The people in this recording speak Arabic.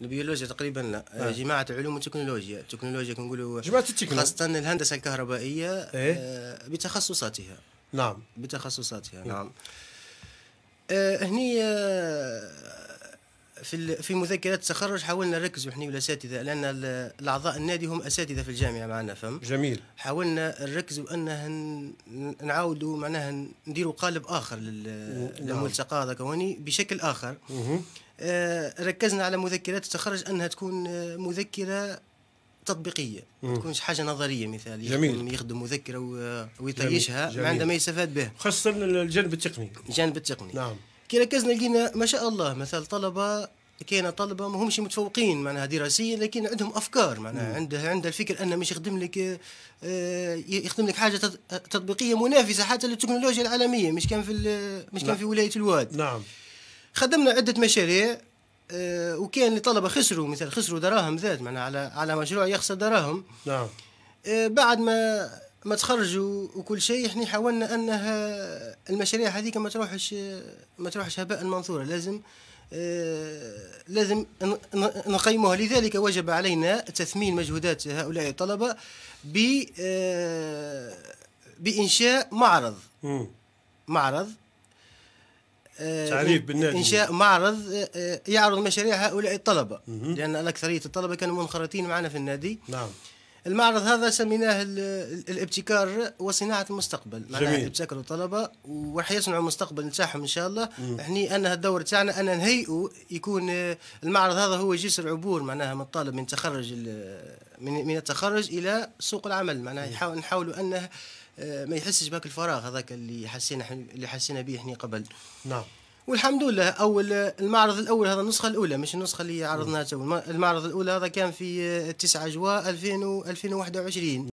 البيولوجيا تقريبا لا آه. آه، جماعه العلوم والتكنولوجيا التكنولوجيا كنقولوا جماعه التكنولوجيا خاصه الهندسه الكهربائيه إيه؟ آه بتخصصاتها نعم بتخصصاتها نعم, نعم. آه هني آه في في مذكرات التخرج حاولنا نركزوا احنا والاساتذه لان الاعضاء النادي هم اساتذه في الجامعه معنا فهم جميل حاولنا نركزوا انها نعاودوا معناها نديروا قالب اخر نعم. للملتقى هذاك كوني بشكل اخر آه ركزنا على مذكرات التخرج انها تكون مذكره تطبيقيه ما تكونش حاجه نظريه مثال جميل يخدم مذكره ويطيشها عندما يستفاد به خاصه الجانب التقني الجانب التقني نعم كي ركزنا لقينا ما شاء الله مثلا طلبه كاينه طلبه ما همش متفوقين معناها دراسيا لكن عندهم افكار معناها عندها عندها الفكر ان مش يخدم لك آه، يخدم لك حاجه تطبيقيه منافسه حتى للتكنولوجيا العالميه مش كان في مش كان نعم. في ولايه الواد نعم خدمنا عده مشاريع آه، وكان لطلبه خسروا مثل خسروا دراهم ذات معناها على على مشروع يخسر دراهم نعم آه، بعد ما ما تخرجوا وكل شيء احنا حاولنا انها المشاريع هذيك ما تروحش ما تروحش هباء منثوره لازم آه، لازم نقيمها لذلك وجب علينا تثمين مجهودات هؤلاء الطلبة آه، بإنشاء معرض معرض آه، تعريف بالنادي انشاء معرض يعرض مشاريع هؤلاء الطلبه لان الاكثريه الطلبه كانوا منخرطين معنا في النادي نعم المعرض هذا سميناه الابتكار وصناعه المستقبل معناها ابتكروا الطلبه وراح يصنعوا المستقبل نتاعهم ان شاء الله يعني احنا ان الدور تاعنا ان نهيئوا يكون آه، المعرض هذا هو جسر عبور معناها من الطالب من تخرج من من التخرج الى سوق العمل معناها يحاول نحاولوا انه آه، ما يحسش بهاك الفراغ هذاك اللي حسينا اللي حسينا به احنا قبل نعم والحمد لله اول المعرض الاول هذا النسخه الاولى مش النسخه اللي عرضناها المعرض الاولى هذا كان في 9 جوان 2021